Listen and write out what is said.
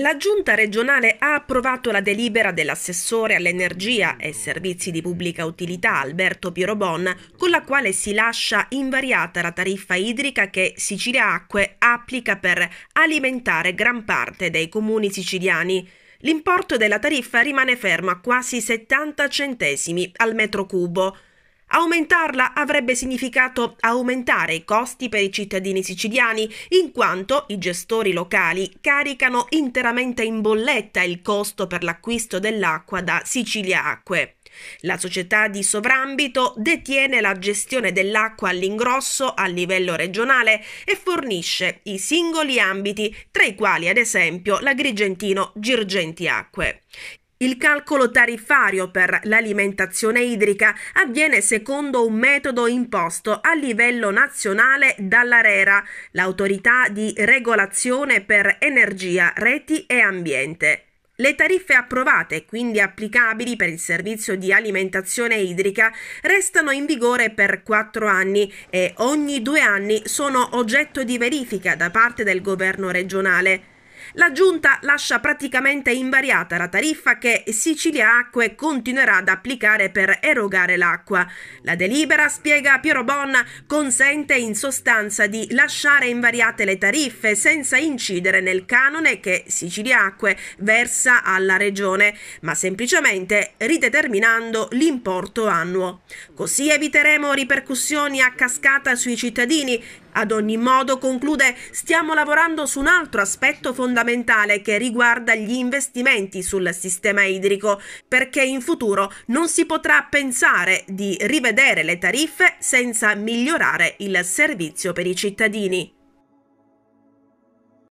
La Giunta regionale ha approvato la delibera dell'assessore all'energia e servizi di pubblica utilità Alberto Pirobon, con la quale si lascia invariata la tariffa idrica che Sicilia Acque applica per alimentare gran parte dei comuni siciliani. L'importo della tariffa rimane fermo a quasi 70 centesimi al metro cubo. Aumentarla avrebbe significato aumentare i costi per i cittadini siciliani, in quanto i gestori locali caricano interamente in bolletta il costo per l'acquisto dell'acqua da Sicilia Acque. La società di Sovrambito detiene la gestione dell'acqua all'ingrosso a livello regionale e fornisce i singoli ambiti, tra i quali ad esempio l'Agrigentino Girgenti Acque. Il calcolo tariffario per l'alimentazione idrica avviene secondo un metodo imposto a livello nazionale dall'ARERA, l'autorità di regolazione per energia, reti e ambiente. Le tariffe approvate, quindi applicabili per il servizio di alimentazione idrica, restano in vigore per quattro anni e ogni due anni sono oggetto di verifica da parte del governo regionale. La giunta lascia praticamente invariata la tariffa che Sicilia Acque continuerà ad applicare per erogare l'acqua. La delibera, spiega Piero Bonna, consente in sostanza di lasciare invariate le tariffe senza incidere nel canone che Sicilia Acque versa alla regione, ma semplicemente rideterminando l'importo annuo. Così eviteremo ripercussioni a cascata sui cittadini ad ogni modo, conclude, stiamo lavorando su un altro aspetto fondamentale che riguarda gli investimenti sul sistema idrico, perché in futuro non si potrà pensare di rivedere le tariffe senza migliorare il servizio per i cittadini.